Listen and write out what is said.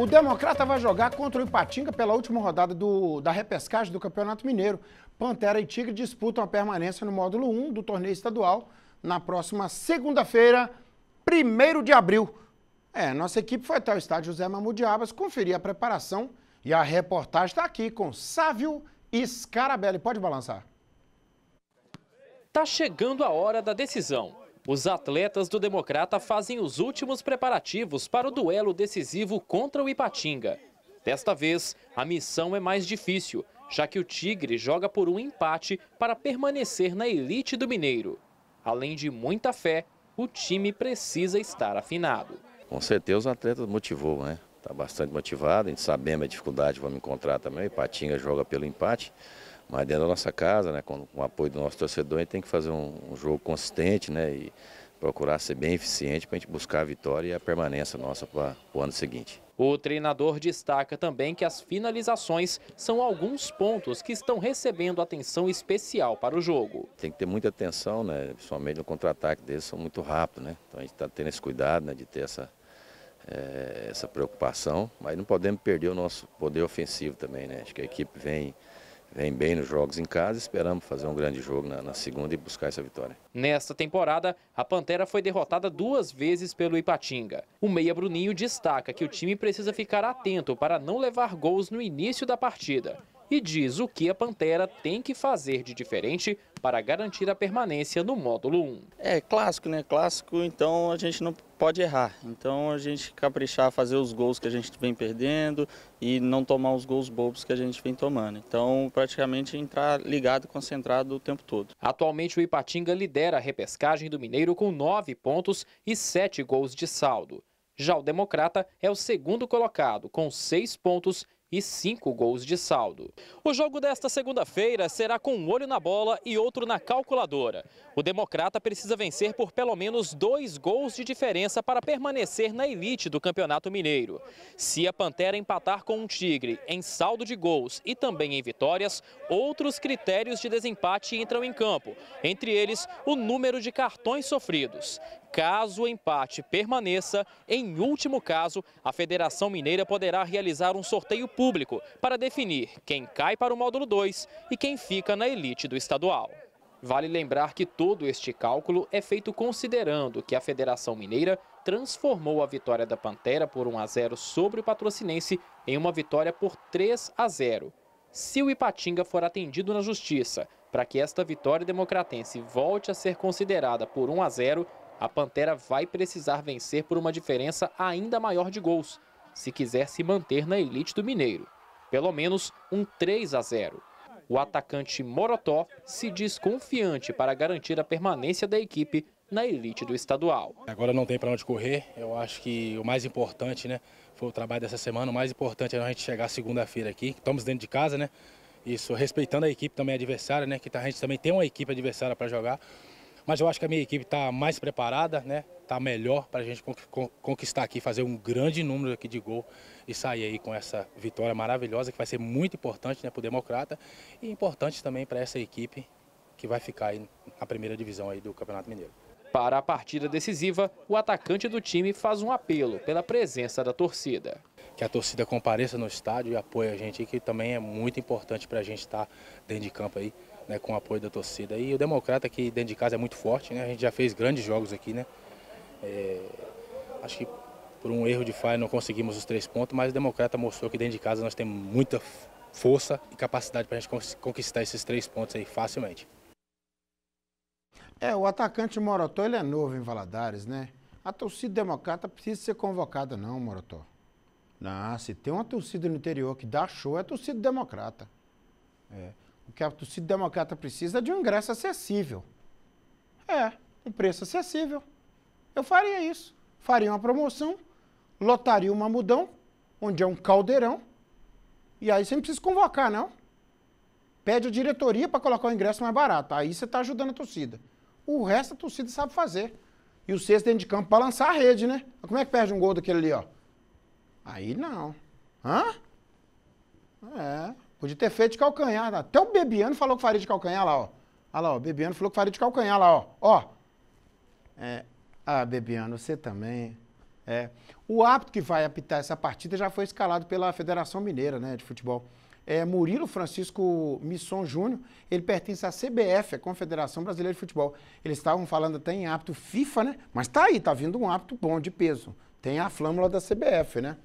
O Democrata vai jogar contra o Ipatinga pela última rodada do, da repescagem do Campeonato Mineiro. Pantera e Tigre disputam a permanência no módulo 1 do torneio estadual na próxima segunda-feira, 1 de abril. É, nossa equipe foi até o estádio José Mamudiabas Abas conferir a preparação e a reportagem está aqui com Sávio Scarabelli. Pode balançar. Está chegando a hora da decisão. Os atletas do Democrata fazem os últimos preparativos para o duelo decisivo contra o Ipatinga. Desta vez, a missão é mais difícil, já que o Tigre joga por um empate para permanecer na elite do Mineiro. Além de muita fé, o time precisa estar afinado. Com certeza os atletas motivou, né? Está bastante motivado, a gente sabemos a dificuldade que vamos encontrar também. O Ipatinga joga pelo empate. Mas dentro da nossa casa, né, com, com o apoio do nosso torcedor, a gente tem que fazer um, um jogo consistente né, e procurar ser bem eficiente para a gente buscar a vitória e a permanência nossa para o ano seguinte. O treinador destaca também que as finalizações são alguns pontos que estão recebendo atenção especial para o jogo. Tem que ter muita atenção, né? principalmente no contra-ataque deles, são muito rápidos. Né? Então a gente está tendo esse cuidado né? de ter essa, é, essa preocupação, mas não podemos perder o nosso poder ofensivo também. Né? Acho que a equipe vem vem bem nos jogos em casa. Esperamos fazer um grande jogo na, na, segunda e buscar essa vitória. Nesta temporada, a Pantera foi derrotada duas vezes pelo Ipatinga. O meia Bruninho destaca que o time precisa ficar atento para não levar gols no início da partida e diz o que a Pantera tem que fazer de diferente para garantir a permanência no módulo 1. É clássico, né? Clássico, então a gente não pode errar. Então a gente caprichar, fazer os gols que a gente vem perdendo e não tomar os gols bobos que a gente vem tomando. Então praticamente entrar ligado e concentrado o tempo todo. Atualmente o Ipatinga lidera a repescagem do Mineiro com nove pontos e sete gols de saldo. Já o Democrata é o segundo colocado, com seis pontos e cinco gols de saldo. O jogo desta segunda-feira será com um olho na bola e outro na calculadora. O Democrata precisa vencer por pelo menos dois gols de diferença para permanecer na elite do Campeonato Mineiro. Se a Pantera empatar com um Tigre em saldo de gols e também em vitórias, outros critérios de desempate entram em campo, entre eles o número de cartões sofridos. Caso o empate permaneça, em último caso, a Federação Mineira poderá realizar um sorteio público para definir quem cai para o módulo 2 e quem fica na elite do estadual. Vale lembrar que todo este cálculo é feito considerando que a Federação Mineira transformou a vitória da Pantera por 1 a 0 sobre o Patrocinense em uma vitória por 3 a 0. Se o Ipatinga for atendido na Justiça para que esta vitória democratense volte a ser considerada por 1 a 0, a Pantera vai precisar vencer por uma diferença ainda maior de gols, se quiser se manter na elite do Mineiro. Pelo menos um 3 a 0. O atacante Morotó se diz confiante para garantir a permanência da equipe na elite do estadual. Agora não tem para onde correr, eu acho que o mais importante né, foi o trabalho dessa semana, o mais importante é a gente chegar segunda-feira aqui, estamos dentro de casa, né? Isso, respeitando a equipe também adversária, né? Que tá, a gente também tem uma equipe adversária para jogar. Mas eu acho que a minha equipe está mais preparada, né? Está melhor para a gente conquistar aqui, fazer um grande número aqui de gol e sair aí com essa vitória maravilhosa que vai ser muito importante né, para o Democrata e importante também para essa equipe que vai ficar aí na primeira divisão aí do Campeonato Mineiro. Para a partida decisiva, o atacante do time faz um apelo pela presença da torcida. Que a torcida compareça no estádio e apoie a gente, que também é muito importante para a gente estar tá dentro de campo aí, né, com o apoio da torcida. E o Democrata aqui dentro de casa é muito forte, né? A gente já fez grandes jogos aqui, né? É, acho que por um erro de falha não conseguimos os três pontos, mas o Democrata mostrou que dentro de casa nós temos muita força e capacidade para a gente conquistar esses três pontos aí facilmente. É, o atacante Morotó ele é novo em Valadares, né? A torcida democrata precisa ser convocada não, Morotó. Não, ah, se tem uma torcida no interior que dá show, é a torcida democrata. É. O que a torcida democrata precisa é de um ingresso acessível. É, um preço acessível. Eu faria isso. Faria uma promoção, lotaria uma mudão, onde é um caldeirão, e aí você não precisa convocar, não. Pede a diretoria para colocar o ingresso mais barato. Aí você está ajudando a torcida. O resto a torcida sabe fazer. E o sexto dentro de campo para lançar a rede, né? Mas como é que perde um gol daquele ali, ó? Aí não. Hã? É. Podia ter feito de calcanhar. Tá? Até o Bebiano falou que faria de calcanhar lá, ó. Olha lá, ó. O Bebiano falou que faria de calcanhar lá, ó. Ó. É. Ah, Bebiano, você também. É. O árbitro que vai apitar essa partida já foi escalado pela Federação Mineira, né, de futebol. É Murilo Francisco Misson Júnior, ele pertence à CBF, a Confederação Brasileira de Futebol. Eles estavam falando até em apto FIFA, né? Mas tá aí, tá vindo um apto bom, de peso. Tem a flâmula da CBF, né?